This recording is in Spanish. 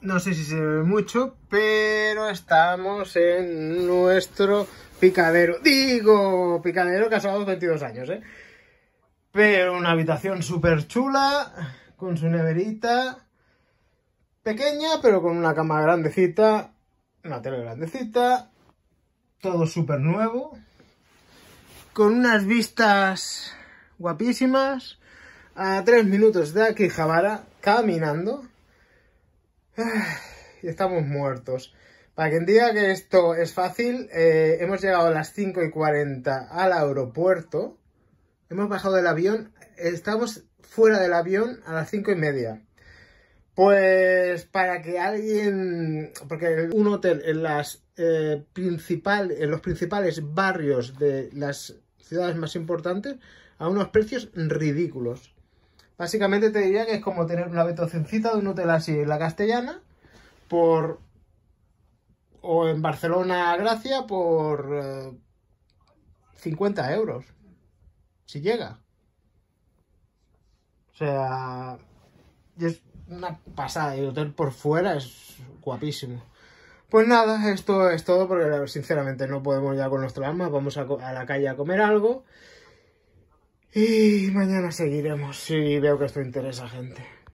No sé si se ve mucho, pero estamos en nuestro picadero. Digo, picadero que ha 22 años, ¿eh? Pero una habitación súper chula, con su neverita. Pequeña, pero con una cama grandecita, una tele grandecita. Todo súper nuevo. Con unas vistas guapísimas. A tres minutos de aquí, Javara, caminando y Estamos muertos. Para quien diga que esto es fácil, eh, hemos llegado a las 5 y 40 al aeropuerto. Hemos bajado del avión. Estamos fuera del avión a las 5 y media. Pues para que alguien, porque un hotel en las eh, en los principales barrios de las ciudades más importantes a unos precios ridículos. Básicamente te diría que es como tener una betocencita de un hotel así en la castellana por... o en Barcelona Gracia por 50 eh, euros. Si llega. O sea, es una pasada. El hotel por fuera es guapísimo. Pues nada, esto es todo porque sinceramente no podemos ya con nuestro alma. Vamos a, a la calle a comer algo. Y mañana seguiremos si veo que esto interesa gente.